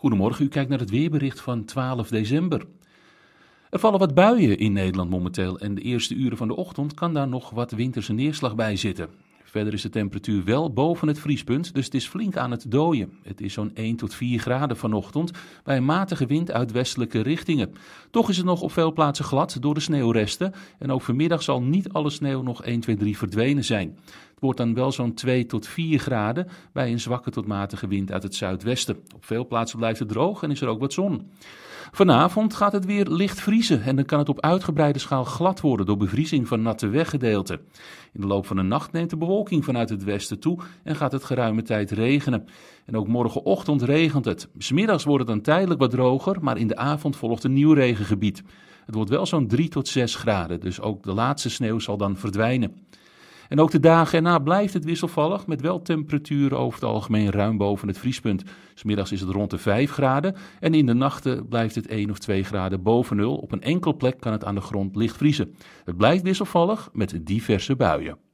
Goedemorgen, u kijkt naar het weerbericht van 12 december. Er vallen wat buien in Nederland momenteel en de eerste uren van de ochtend kan daar nog wat winterse neerslag bij zitten. Verder is de temperatuur wel boven het vriespunt, dus het is flink aan het dooien. Het is zo'n 1 tot 4 graden vanochtend bij een matige wind uit westelijke richtingen. Toch is het nog op veel plaatsen glad door de sneeuwresten en ook vanmiddag zal niet alle sneeuw nog 1, 2, 3 verdwenen zijn. Het wordt dan wel zo'n 2 tot 4 graden bij een zwakke tot matige wind uit het zuidwesten. Op veel plaatsen blijft het droog en is er ook wat zon. Vanavond gaat het weer licht vriezen en dan kan het op uitgebreide schaal glad worden door bevriezing van natte weggedeelten. In de loop van de nacht neemt de bewolking vanuit het westen toe en gaat het geruime tijd regenen. En ook morgenochtend regent het. Smiddags wordt het dan tijdelijk wat droger, maar in de avond volgt een nieuw regengebied. Het wordt wel zo'n 3 tot 6 graden, dus ook de laatste sneeuw zal dan verdwijnen. En ook de dagen erna blijft het wisselvallig, met wel temperaturen over het algemeen ruim boven het vriespunt. Smiddags is het rond de 5 graden en in de nachten blijft het 1 of 2 graden boven nul. Op een enkel plek kan het aan de grond licht vriezen. Het blijft wisselvallig met diverse buien.